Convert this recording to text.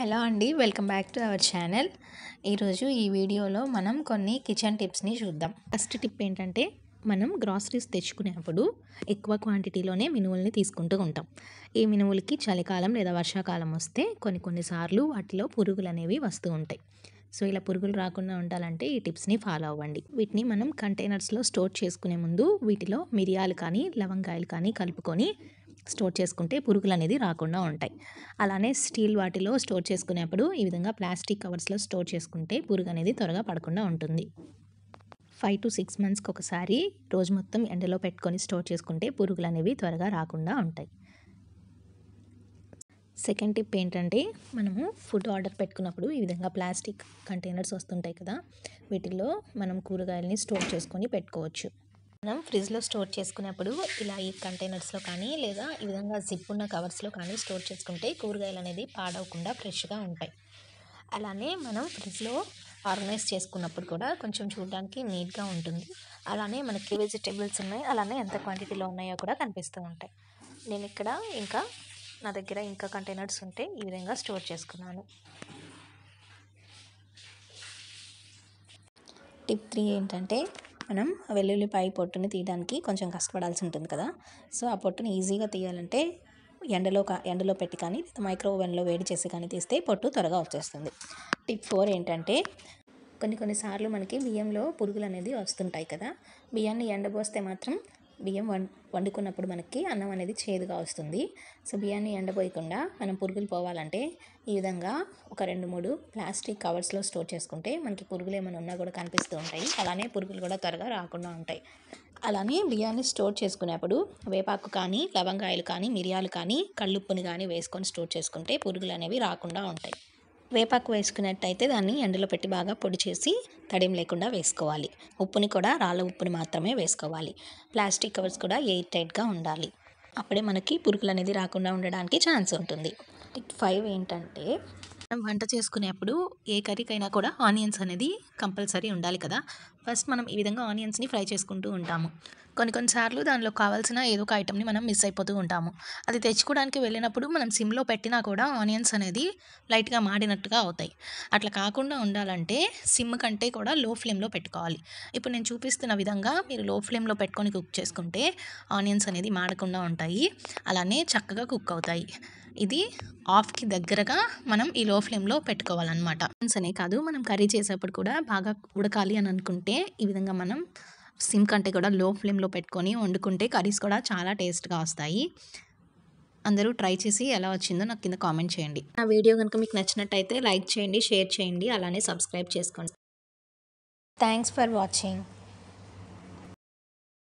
hello అండి welcome back to our channel ఈరోజు ఈ వీడియోలో మనం కొన్ని కిచెన్ టిప్స్ని చూద్దాం ఫస్ట్ టిప్ ఏంటంటే మనం గ్రాసరీస్ తెచ్చుకునేప్పుడు ఎక్కువ క్వాంటిటీలోనే మినువుల్ని తీసుకుంటూ ఉంటాం ఈ మినువులకి చలికాలం లేదా వర్షాకాలం వస్తే కొన్ని కొన్నిసార్లు వాటిలో పురుగులు అనేవి వస్తూ ఉంటాయి సో ఇలా పురుగులు రాకుండా ఉండాలంటే ఈ టిప్స్ని ఫాలో అవ్వండి వీటిని మనం కంటైనర్స్లో స్టోర్ చేసుకునే ముందు వీటిలో మిరియాలు కానీ లవంగాయలు కానీ కలుపుకొని స్టోర్ చేసుకుంటే పురుగులు అనేది రాకుండా ఉంటాయి అలానే స్టీల్ వాటిలో స్టోర్ చేసుకునేప్పుడు ఈ విధంగా ప్లాస్టిక్ కవర్స్లో స్టోర్ చేసుకుంటే పురుగు అనేది త్వరగా పడకుండా ఉంటుంది ఫైవ్ టు సిక్స్ మంత్స్కి ఒకసారి రోజు మొత్తం ఎండలో పెట్టుకొని స్టోర్ చేసుకుంటే పురుగులు అనేవి త్వరగా రాకుండా ఉంటాయి సెకండ్ టిప్ ఏంటంటే మనము ఫుడ్ ఆర్డర్ పెట్టుకున్నప్పుడు ఈ విధంగా ప్లాస్టిక్ కంటైనర్స్ వస్తుంటాయి కదా వీటిల్లో మనం కూరగాయలని స్టోర్ చేసుకొని పెట్టుకోవచ్చు మనం ఫ్రిడ్జ్లో స్టోర్ చేసుకునేప్పుడు ఇలా ఈ కంటైనర్స్లో కానీ లేదా ఈ విధంగా జిప్ ఉన్న కవర్స్లో కానీ స్టోర్ చేసుకుంటే కూరగాయలు అనేది పాడవకుండా ఫ్రెష్గా ఉంటాయి అలానే మనం ఫ్రిడ్జ్లో ఆర్గనైజ్ చేసుకున్నప్పుడు కూడా కొంచెం చూడడానికి నీట్గా ఉంటుంది అలానే మనకి వెజిటేబుల్స్ ఉన్నాయి అలానే ఎంత క్వాంటిటీలో ఉన్నాయో కూడా కనిపిస్తూ ఉంటాయి నేను ఇక్కడ ఇంకా నా దగ్గర ఇంకా కంటైనర్స్ ఉంటే ఈ విధంగా స్టోర్ చేసుకున్నాను టిప్ త్రీ ఏంటంటే మనం వెల్లుల్లిపాయ పొట్టుని తీయడానికి కొంచెం కష్టపడాల్సి ఉంటుంది కదా సో ఆ పొట్టుని ఈజీగా తీయాలంటే ఎండలో ఎండలో పెట్టి కానీ మైక్రో ఓవెన్లో వేడి చేసి కానీ తీస్తే పొట్టు త్వరగా వచ్చేస్తుంది టిప్ ఫోర్ ఏంటంటే కొన్ని కొన్నిసార్లు మనకి బియ్యంలో పురుగులు అనేది వస్తుంటాయి కదా బియ్యాన్ని ఎండబోస్తే మాత్రం బియ్యం వండుకున్నప్పుడు మనకి అన్నం అనేది చేదుగా వస్తుంది సో బియ్యాన్ని ఎండబోయకుండా మనం పురుగులు పోవాలంటే ఈ విధంగా ఒక రెండు మూడు ప్లాస్టిక్ కవర్స్లో స్టోర్ చేసుకుంటే మనకి పురుగులు ఏమైనా ఉన్నా కూడా కనిపిస్తూ ఉంటాయి అలానే పురుగులు కూడా త్వరగా రాకుండా ఉంటాయి అలానే బియ్యాన్ని స్టోర్ చేసుకునేప్పుడు వేపాకు కానీ లవంగాయలు కానీ మిరియాలు కానీ కళ్ళుప్పుని కానీ వేసుకొని స్టోర్ చేసుకుంటే పురుగులు అనేవి రాకుండా ఉంటాయి వేపాకు వేసుకున్నట్టయితే దాన్ని ఎండలో పెట్టి బాగా పొడి చేసి తడిం లేకుండా వేసుకోవాలి ఉప్పుని కూడా రాళ్ళ ఉప్పుని మాత్రమే వేసుకోవాలి ప్లాస్టిక్ కవర్స్ కూడా ఎయిర్ టైట్గా ఉండాలి అప్పుడే మనకి పురుగులు అనేది రాకుండా ఉండడానికి ఛాన్స్ ఉంటుంది టిక్ ఫైవ్ ఏంటంటే మనం వంట చేసుకునేప్పుడు ఏ కర్రీకైనా కూడా ఆనియన్స్ అనేది కంపల్సరీ ఉండాలి కదా ఫస్ట్ మనం ఈ విధంగా ఆనియన్స్ని ఫ్రై చేసుకుంటూ ఉంటాము కొన్ని కొన్నిసార్లు దానిలో కావాల్సిన ఏదో ఒక ఐటమ్ని మనం మిస్ అయిపోతూ ఉంటాము అది తెచ్చుకోవడానికి వెళ్ళినప్పుడు మనం సిమ్లో పెట్టినా కూడా ఆనియన్స్ అనేది లైట్గా మాడినట్టుగా అవుతాయి అట్లా కాకుండా ఉండాలంటే సిమ్ కంటే కూడా లో ఫ్లేమ్లో పెట్టుకోవాలి ఇప్పుడు నేను చూపిస్తున్న విధంగా మీరు లో ఫ్లేమ్లో పెట్టుకొని కుక్ చేసుకుంటే ఆనియన్స్ అనేది మాడకుండా ఉంటాయి అలానే చక్కగా కుక్ అవుతాయి ఇది ఆఫ్కి దగ్గరగా మనం ఈ లో ఫ్లేమ్లో పెట్టుకోవాలన్నమాట అనే కాదు మనం కర్రీ చేసేప్పుడు కూడా బాగా ఉడకాలి అని అనుకుంటే ఈ విధంగా మనం సిమ్ కంటే కూడా లో ఫ్లేమ్లో పెట్టుకొని వండుకుంటే కర్రీస్ కూడా చాలా టేస్ట్గా వస్తాయి అందరూ ట్రై చేసి ఎలా వచ్చిందో నాకు కింద కామెంట్ చేయండి నా వీడియో కనుక మీకు నచ్చినట్టయితే లైక్ చేయండి షేర్ చేయండి అలానే సబ్స్క్రైబ్ చేసుకోండి థ్యాంక్స్ ఫర్ వాచింగ్